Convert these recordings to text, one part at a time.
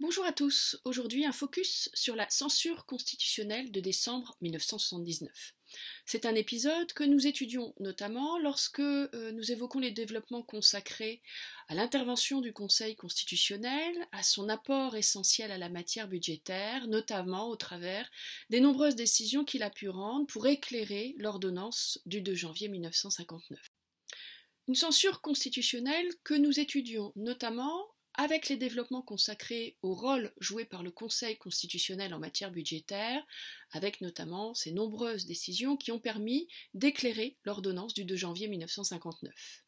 Bonjour à tous, aujourd'hui un focus sur la censure constitutionnelle de décembre 1979. C'est un épisode que nous étudions notamment lorsque euh, nous évoquons les développements consacrés à l'intervention du Conseil constitutionnel, à son apport essentiel à la matière budgétaire, notamment au travers des nombreuses décisions qu'il a pu rendre pour éclairer l'ordonnance du 2 janvier 1959. Une censure constitutionnelle que nous étudions notamment avec les développements consacrés au rôle joué par le Conseil constitutionnel en matière budgétaire, avec notamment ses nombreuses décisions qui ont permis d'éclairer l'ordonnance du 2 janvier 1959.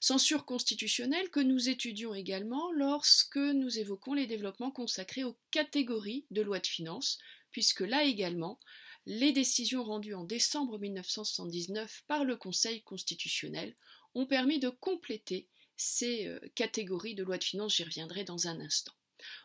Censure constitutionnelle que nous étudions également lorsque nous évoquons les développements consacrés aux catégories de lois de finances, puisque là également, les décisions rendues en décembre 1979 par le Conseil constitutionnel ont permis de compléter ces euh, catégories de loi de finances, j'y reviendrai dans un instant.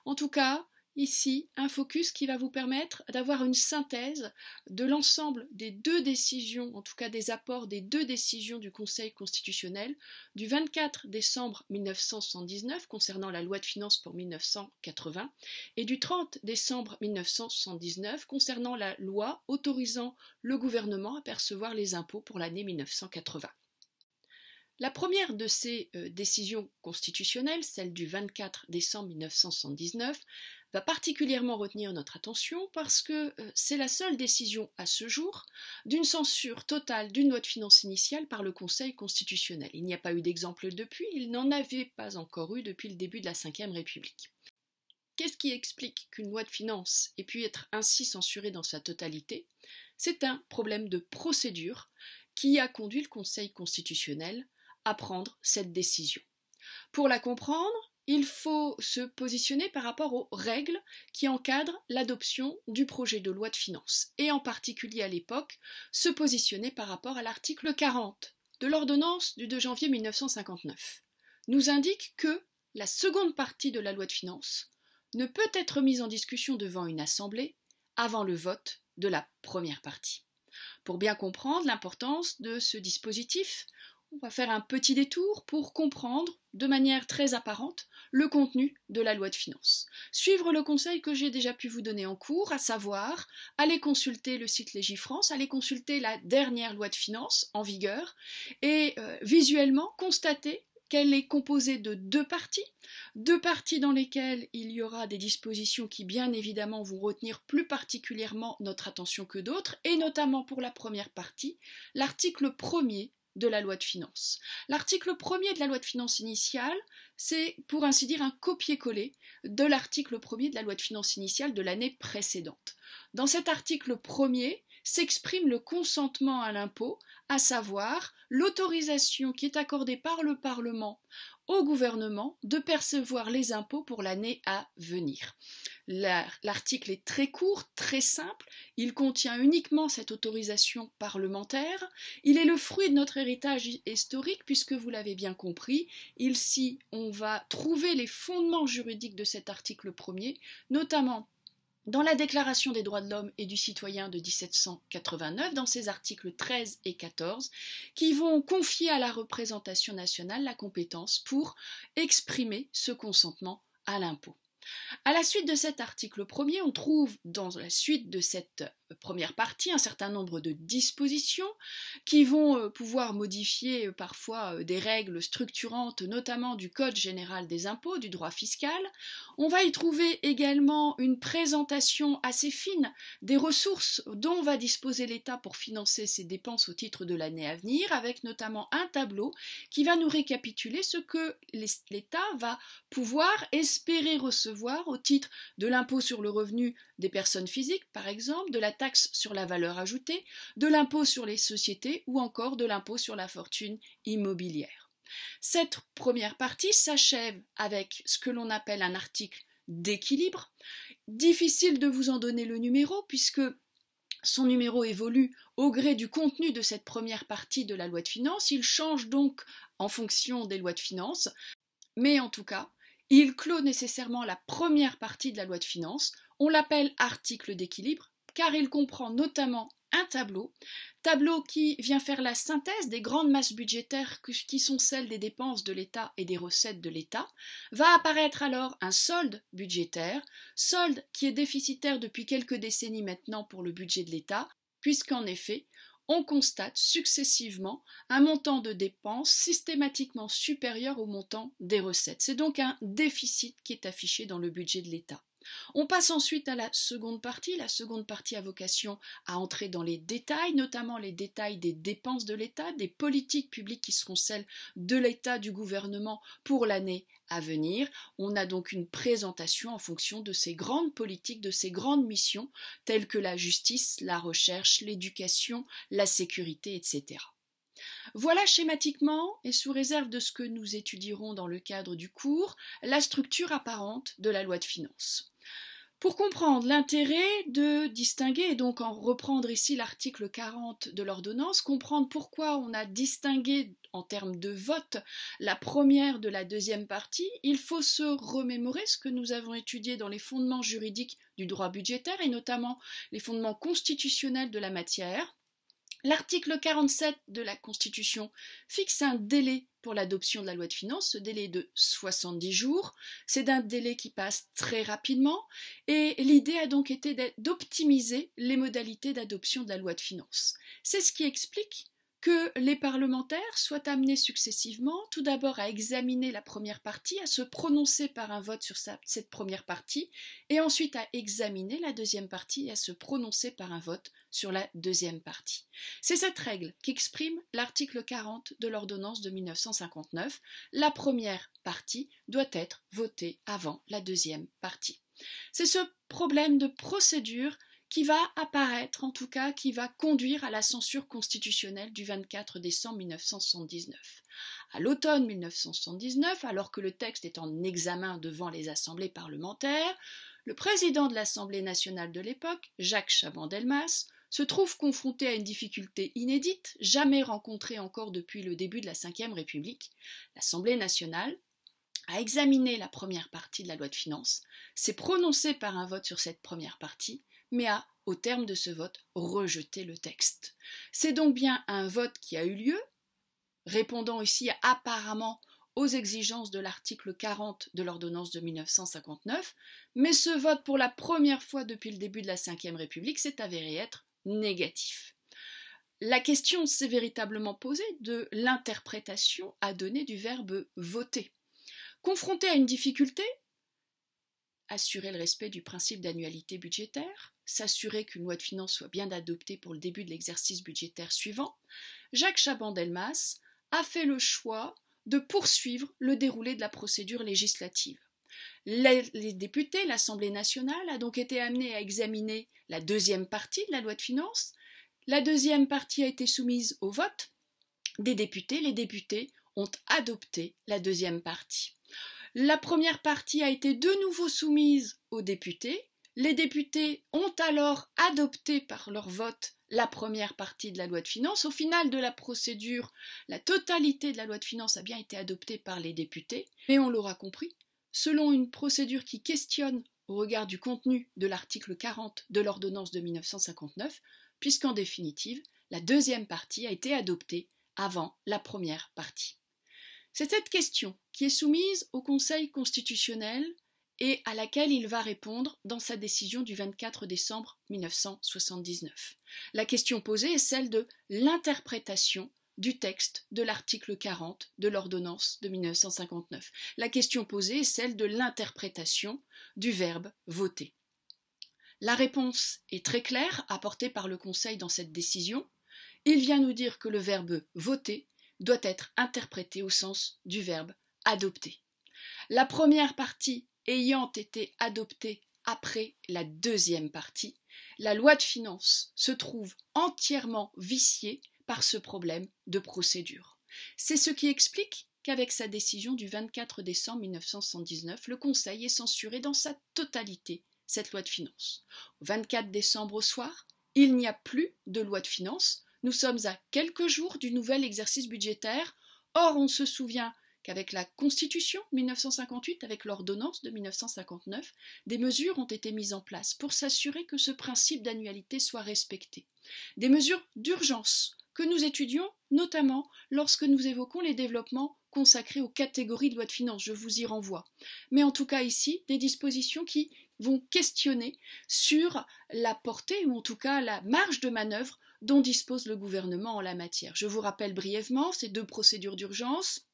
En tout cas, ici, un focus qui va vous permettre d'avoir une synthèse de l'ensemble des deux décisions, en tout cas des apports des deux décisions du Conseil constitutionnel du 24 décembre 1979 concernant la loi de finances pour 1980 et du 30 décembre 1979 concernant la loi autorisant le gouvernement à percevoir les impôts pour l'année 1980. La première de ces euh, décisions constitutionnelles, celle du 24 décembre 1979, va particulièrement retenir notre attention parce que euh, c'est la seule décision à ce jour d'une censure totale d'une loi de finances initiale par le Conseil constitutionnel. Il n'y a pas eu d'exemple depuis, il n'en avait pas encore eu depuis le début de la Ve République. Qu'est-ce qui explique qu'une loi de finances ait pu être ainsi censurée dans sa totalité C'est un problème de procédure qui a conduit le Conseil constitutionnel à prendre cette décision. Pour la comprendre, il faut se positionner par rapport aux règles qui encadrent l'adoption du projet de loi de finances, et en particulier à l'époque, se positionner par rapport à l'article 40 de l'ordonnance du 2 janvier 1959, nous indique que la seconde partie de la loi de finances ne peut être mise en discussion devant une assemblée avant le vote de la première partie. Pour bien comprendre l'importance de ce dispositif, on va faire un petit détour pour comprendre, de manière très apparente, le contenu de la loi de finances. Suivre le conseil que j'ai déjà pu vous donner en cours, à savoir, aller consulter le site Légifrance, aller consulter la dernière loi de finances en vigueur, et euh, visuellement constater qu'elle est composée de deux parties, deux parties dans lesquelles il y aura des dispositions qui bien évidemment vont retenir plus particulièrement notre attention que d'autres, et notamment pour la première partie, l'article premier de la loi de finances. L'article premier de la loi de finances initiale, c'est pour ainsi dire un copier-coller de l'article premier de la loi de finances initiale de l'année précédente. Dans cet article premier s'exprime le consentement à l'impôt, à savoir l'autorisation qui est accordée par le Parlement au gouvernement de percevoir les impôts pour l'année à venir. L'article est très court, très simple, il contient uniquement cette autorisation parlementaire, il est le fruit de notre héritage historique puisque vous l'avez bien compris, ici on va trouver les fondements juridiques de cet article premier, notamment dans la Déclaration des droits de l'homme et du citoyen de 1789, dans ses articles 13 et 14, qui vont confier à la représentation nationale la compétence pour exprimer ce consentement à l'impôt. À la suite de cet article premier, on trouve dans la suite de cette première partie un certain nombre de dispositions qui vont euh, pouvoir modifier euh, parfois euh, des règles structurantes, notamment du Code général des impôts, du droit fiscal. On va y trouver également une présentation assez fine des ressources dont va disposer l'État pour financer ses dépenses au titre de l'année à venir, avec notamment un tableau qui va nous récapituler ce que l'État va pouvoir espérer recevoir au titre de l'impôt sur le revenu des personnes physiques, par exemple, de la sur la valeur ajoutée, de l'impôt sur les sociétés ou encore de l'impôt sur la fortune immobilière. Cette première partie s'achève avec ce que l'on appelle un article d'équilibre. Difficile de vous en donner le numéro puisque son numéro évolue au gré du contenu de cette première partie de la loi de finances. Il change donc en fonction des lois de finances. Mais en tout cas, il clôt nécessairement la première partie de la loi de finances. On l'appelle article d'équilibre car il comprend notamment un tableau, tableau qui vient faire la synthèse des grandes masses budgétaires qui sont celles des dépenses de l'État et des recettes de l'État, va apparaître alors un solde budgétaire, solde qui est déficitaire depuis quelques décennies maintenant pour le budget de l'État, puisqu'en effet, on constate successivement un montant de dépenses systématiquement supérieur au montant des recettes. C'est donc un déficit qui est affiché dans le budget de l'État. On passe ensuite à la seconde partie. La seconde partie a vocation à entrer dans les détails, notamment les détails des dépenses de l'État, des politiques publiques qui seront celles de l'État, du gouvernement pour l'année à venir. On a donc une présentation en fonction de ces grandes politiques, de ces grandes missions telles que la justice, la recherche, l'éducation, la sécurité, etc. Voilà schématiquement, et sous réserve de ce que nous étudierons dans le cadre du cours, la structure apparente de la loi de finances. Pour comprendre l'intérêt de distinguer, et donc en reprendre ici l'article 40 de l'ordonnance, comprendre pourquoi on a distingué en termes de vote la première de la deuxième partie, il faut se remémorer ce que nous avons étudié dans les fondements juridiques du droit budgétaire et notamment les fondements constitutionnels de la matière. L'article 47 de la Constitution fixe un délai pour l'adoption de la loi de finances, ce délai de 70 jours. C'est un délai qui passe très rapidement et l'idée a donc été d'optimiser les modalités d'adoption de la loi de finances. C'est ce qui explique que les parlementaires soient amenés successivement tout d'abord à examiner la première partie, à se prononcer par un vote sur cette première partie, et ensuite à examiner la deuxième partie et à se prononcer par un vote sur la deuxième partie. C'est cette règle qu'exprime l'article 40 de l'ordonnance de 1959. La première partie doit être votée avant la deuxième partie. C'est ce problème de procédure qui va apparaître, en tout cas, qui va conduire à la censure constitutionnelle du 24 décembre 1979. À l'automne 1979, alors que le texte est en examen devant les assemblées parlementaires, le président de l'Assemblée nationale de l'époque, Jacques Chaban-Delmas, se trouve confronté à une difficulté inédite, jamais rencontrée encore depuis le début de la Ve République. L'Assemblée nationale a examiné la première partie de la loi de finances, s'est prononcée par un vote sur cette première partie, mais a, au terme de ce vote, rejeté le texte. C'est donc bien un vote qui a eu lieu, répondant ici apparemment aux exigences de l'article 40 de l'ordonnance de 1959, mais ce vote pour la première fois depuis le début de la Ve République s'est avéré être négatif. La question s'est véritablement posée de l'interprétation à donner du verbe voter. Confronté à une difficulté, assurer le respect du principe d'annualité budgétaire, s'assurer qu'une loi de finances soit bien adoptée pour le début de l'exercice budgétaire suivant, Jacques Chaban-Delmas a fait le choix de poursuivre le déroulé de la procédure législative. Les, députés, l'Assemblée nationale, a donc été amenée à examiner la deuxième partie de la loi de finances. La deuxième partie a été soumise au vote des députés. Les députés ont adopté la deuxième partie. La première partie a été de nouveau soumise aux députés. Les députés ont alors adopté par leur vote la première partie de la loi de finances. Au final de la procédure, la totalité de la loi de finances a bien été adoptée par les députés, mais on l'aura compris, selon une procédure qui questionne au regard du contenu de l'article 40 de l'ordonnance de 1959, puisqu'en définitive, la deuxième partie a été adoptée avant la première partie. C'est cette question qui est soumise au Conseil constitutionnel et à laquelle il va répondre dans sa décision du 24 décembre 1979. La question posée est celle de l'interprétation du texte de l'article 40 de l'ordonnance de 1959. La question posée est celle de l'interprétation du verbe voter. La réponse est très claire apportée par le Conseil dans cette décision. Il vient nous dire que le verbe voter doit être interprétée au sens du verbe adopter. La première partie ayant été adoptée après la deuxième partie, la loi de finances se trouve entièrement viciée par ce problème de procédure. C'est ce qui explique qu'avec sa décision du 24 décembre 1979, le Conseil ait censuré dans sa totalité cette loi de finances. Au 24 décembre au soir, il n'y a plus de loi de finances nous sommes à quelques jours du nouvel exercice budgétaire. Or, on se souvient qu'avec la Constitution 1958, avec l'ordonnance de 1959, des mesures ont été mises en place pour s'assurer que ce principe d'annualité soit respecté. Des mesures d'urgence que nous étudions notamment lorsque nous évoquons les développements consacrés aux catégories de loi de finances, je vous y renvoie. Mais en tout cas ici, des dispositions qui vont questionner sur la portée ou en tout cas la marge de manœuvre dont dispose le gouvernement en la matière. Je vous rappelle brièvement ces deux procédures d'urgence.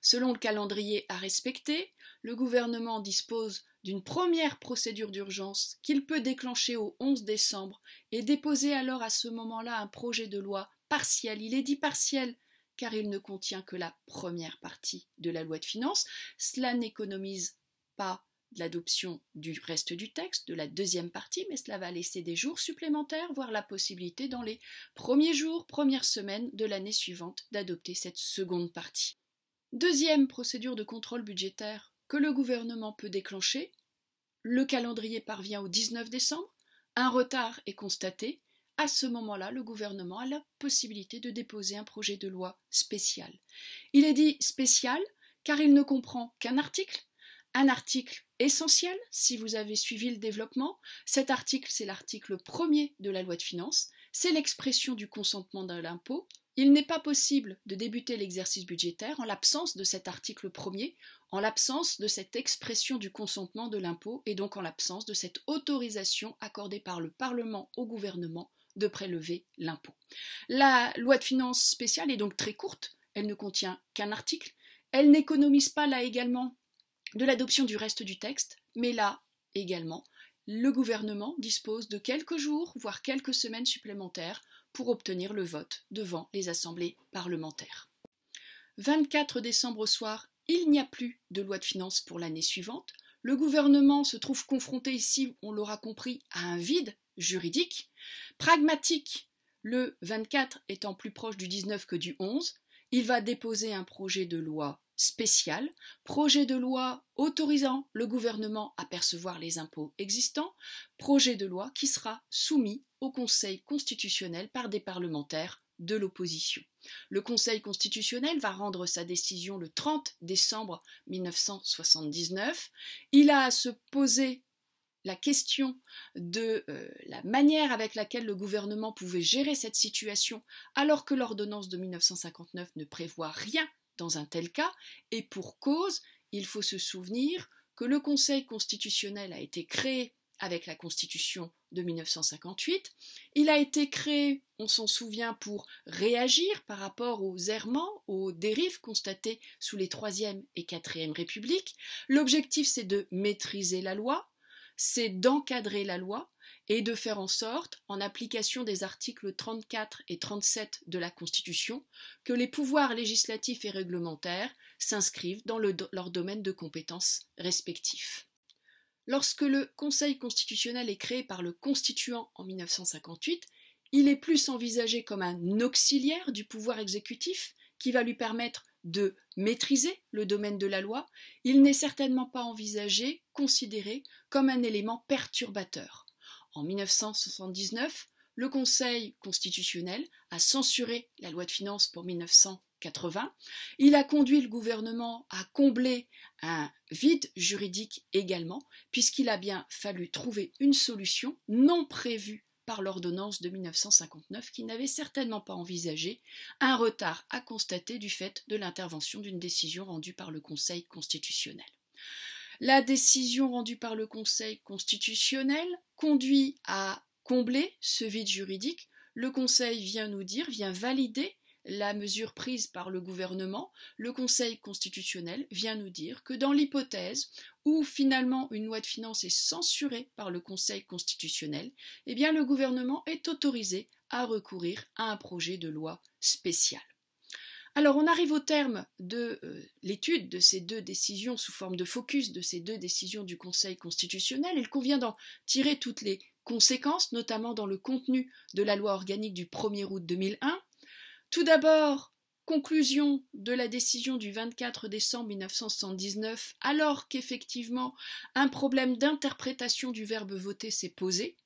Selon le calendrier à respecter, le gouvernement dispose d'une première procédure d'urgence qu'il peut déclencher au 11 décembre et déposer alors à ce moment-là un projet de loi partiel. Il est dit partiel car il ne contient que la première partie de la loi de finances. Cela n'économise pas l'adoption du reste du texte, de la deuxième partie, mais cela va laisser des jours supplémentaires, voire la possibilité dans les premiers jours, premières semaines de l'année suivante d'adopter cette seconde partie. Deuxième procédure de contrôle budgétaire que le gouvernement peut déclencher, le calendrier parvient au 19 décembre, un retard est constaté, à ce moment-là, le gouvernement a la possibilité de déposer un projet de loi spécial. Il est dit spécial car il ne comprend qu'un article, un article essentiel si vous avez suivi le développement. Cet article, c'est l'article premier de la loi de finances. C'est l'expression du consentement de l'impôt. Il n'est pas possible de débuter l'exercice budgétaire en l'absence de cet article premier, en l'absence de cette expression du consentement de l'impôt et donc en l'absence de cette autorisation accordée par le Parlement au gouvernement de prélever l'impôt. La loi de finances spéciale est donc très courte, elle ne contient qu'un article, elle n'économise pas là également de l'adoption du reste du texte, mais là également, le gouvernement dispose de quelques jours, voire quelques semaines supplémentaires pour obtenir le vote devant les assemblées parlementaires. 24 décembre au soir, il n'y a plus de loi de finances pour l'année suivante. Le gouvernement se trouve confronté ici, on l'aura compris, à un vide juridique. Pragmatique, le 24 étant plus proche du 19 que du 11, il va déposer un projet de loi spécial, projet de loi autorisant le gouvernement à percevoir les impôts existants, projet de loi qui sera soumis au Conseil constitutionnel par des parlementaires de l'opposition. Le Conseil constitutionnel va rendre sa décision le 30 décembre 1979. Il a à se poser la question de euh, la manière avec laquelle le gouvernement pouvait gérer cette situation alors que l'ordonnance de 1959 ne prévoit rien dans un tel cas, et pour cause, il faut se souvenir que le Conseil constitutionnel a été créé avec la Constitution de 1958. Il a été créé, on s'en souvient, pour réagir par rapport aux errements, aux dérives constatées sous les Troisième et Quatrième Républiques. L'objectif, c'est de maîtriser la loi, c'est d'encadrer la loi, et de faire en sorte, en application des articles 34 et 37 de la Constitution, que les pouvoirs législatifs et réglementaires s'inscrivent dans leur domaine de compétences respectifs. Lorsque le Conseil constitutionnel est créé par le Constituant en 1958, il est plus envisagé comme un auxiliaire du pouvoir exécutif qui va lui permettre de maîtriser le domaine de la loi, il n'est certainement pas envisagé, considéré comme un élément perturbateur. En 1979, le Conseil constitutionnel a censuré la loi de finances pour 1980. Il a conduit le gouvernement à combler un vide juridique également, puisqu'il a bien fallu trouver une solution non prévue par l'ordonnance de 1959 qui n'avait certainement pas envisagé un retard à constater du fait de l'intervention d'une décision rendue par le Conseil constitutionnel. La décision rendue par le Conseil constitutionnel conduit à combler ce vide juridique. Le Conseil vient nous dire, vient valider la mesure prise par le gouvernement, le Conseil constitutionnel vient nous dire que dans l'hypothèse où finalement une loi de finances est censurée par le Conseil constitutionnel, eh bien le gouvernement est autorisé à recourir à un projet de loi spécial. Alors on arrive au terme de euh, l'étude de ces deux décisions sous forme de focus, de ces deux décisions du Conseil constitutionnel. Il convient d'en tirer toutes les conséquences, notamment dans le contenu de la loi organique du 1er août 2001. Tout d'abord, conclusion de la décision du 24 décembre 1979, alors qu'effectivement un problème d'interprétation du verbe voter s'est posé,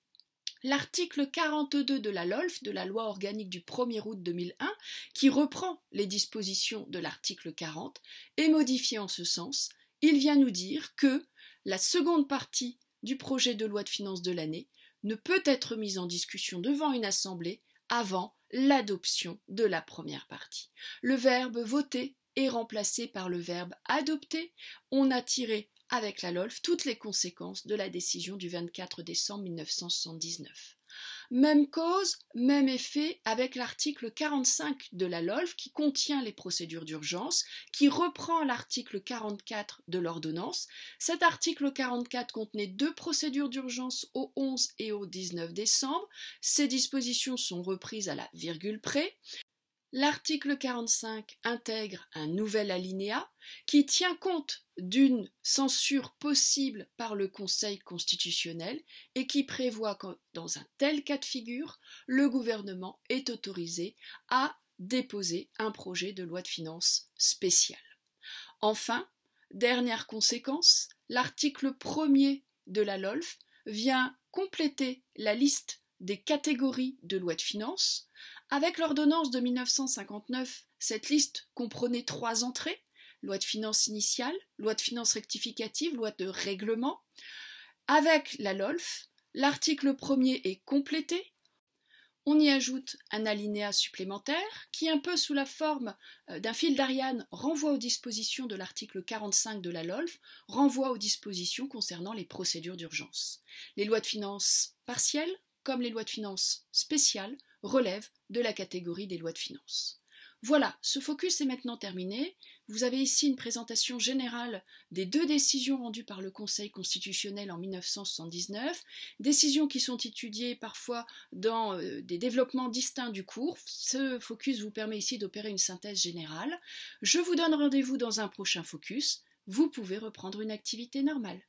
l'article 42 de la LOLF, de la loi organique du 1er août 2001, qui reprend les dispositions de l'article 40 est modifié en ce sens, il vient nous dire que la seconde partie du projet de loi de finances de l'année ne peut être mise en discussion devant une assemblée avant l'adoption de la première partie. Le verbe voter est remplacé par le verbe adopter. On a tiré avec la LOLF toutes les conséquences de la décision du 24 décembre 1979. Même cause, même effet avec l'article 45 de la LOLF qui contient les procédures d'urgence, qui reprend l'article 44 de l'ordonnance. Cet article 44 contenait deux procédures d'urgence au 11 et au 19 décembre. Ces dispositions sont reprises à la virgule près. L'article 45 intègre un nouvel alinéa qui tient compte d'une censure possible par le Conseil constitutionnel et qui prévoit que dans un tel cas de figure, le gouvernement est autorisé à déposer un projet de loi de finances spécial. Enfin, dernière conséquence, l'article 1er de la LOLF vient compléter la liste des catégories de lois de finances avec l'ordonnance de 1959, cette liste comprenait trois entrées loi de finances initiale, loi de finances rectificative, loi de règlement. Avec la LOLF, l'article premier est complété. On y ajoute un alinéa supplémentaire qui, un peu sous la forme euh, d'un fil d'Ariane, renvoie aux dispositions de l'article 45 de la LOLF, renvoie aux dispositions concernant les procédures d'urgence. Les lois de finances partielles, comme les lois de finances spéciales, relèvent de la catégorie des lois de finances. Voilà, ce focus est maintenant terminé. Vous avez ici une présentation générale des deux décisions rendues par le Conseil constitutionnel en 1979, décisions qui sont étudiées parfois dans euh, des développements distincts du cours. Ce focus vous permet ici d'opérer une synthèse générale. Je vous donne rendez-vous dans un prochain focus. Vous pouvez reprendre une activité normale.